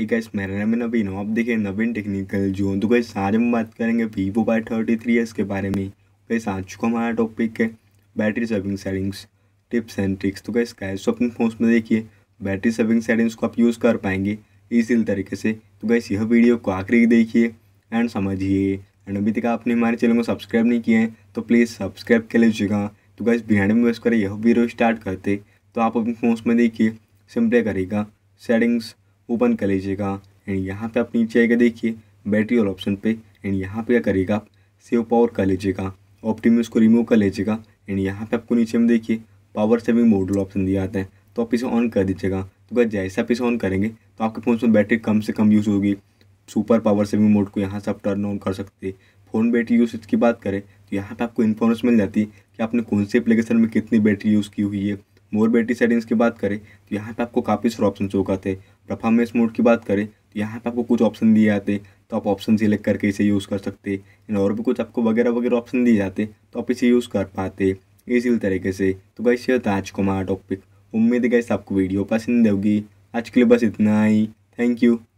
hey guys, मेरा नाम है नवीन आप देखिए नवीन टेक्निकल जो तो गैस आज हम बात करेंगे Vivo Y thirty three S के बारे में गैस आज चुका हमारा टॉपिक है battery saving settings tips and tricks तो गैस कैश तो अपने फोन में देखिए बैटरी सेविंग सेटिंग्स को आप यूज़ कर पाएंगे इसी तरीके से तो गैस यह वीडियो को आखिरी देखिए एंड समझिए एंड अभी तक आपने हमारे चैनल को सब्सक्राइब नहीं किया है तो प्लीज़ सब्सक्राइब कर लीजिएगा तो गैस बिहार में बस करें यह वीडियो स्टार्ट करते तो आप अपने फोन में देखिए सिंपल करेगा सेटिंग्स ओपन कर लीजिएगा एंड यहाँ पे आप नीचे आएगा देखिए बैटरी और ऑप्शन पे एंड यहाँ पे क्या करिएगा आप सेव पावर कर लीजिएगा ऑप्टिम्यूस को रिमूव कर लीजिएगा एंड यहाँ पे आपको नीचे में देखिए पावर सेविंग मोडल ऑप्शन दिया आता है तो आप इसे ऑन कर दीजिएगा तो क्या जैसे आप इसे ऑन करेंगे तो आपके फ़ोन में बैटरी कम से कम यूज़ होगी सुपर पावर सेविंग मोड को यहाँ से आप टर्न ऑन कर सकते हैं फ़ोन बैटरी यूसेज की बात करें तो यहाँ पर आपको इन्फॉर्मेशन मिल जाती है कि आपने कौन से अप्लीकेशन में कितनी बैटरी यूज़ की हुई है मोर बेटी सेटिंग्स की बात करें तो यहाँ पे आपको काफ़ी सारे ऑप्शन चौक आते परफॉर्मेंस मोड की बात करें तो यहाँ पे आपको कुछ ऑप्शन दिए जाते तो आप ऑप्शन सिलेक्ट करके इसे यूज़ कर सकते हैं और भी कुछ आपको वगैरह वगैरह ऑप्शन दिए जाते तो आप इसे यूज़ कर पाते इसी तरीके से तो गाइस ये था आज को हमारा टॉपिक उम्मीद है गाइस आपको वीडियो पसंद होगी आज के लिए बस इतना ही थैंक यू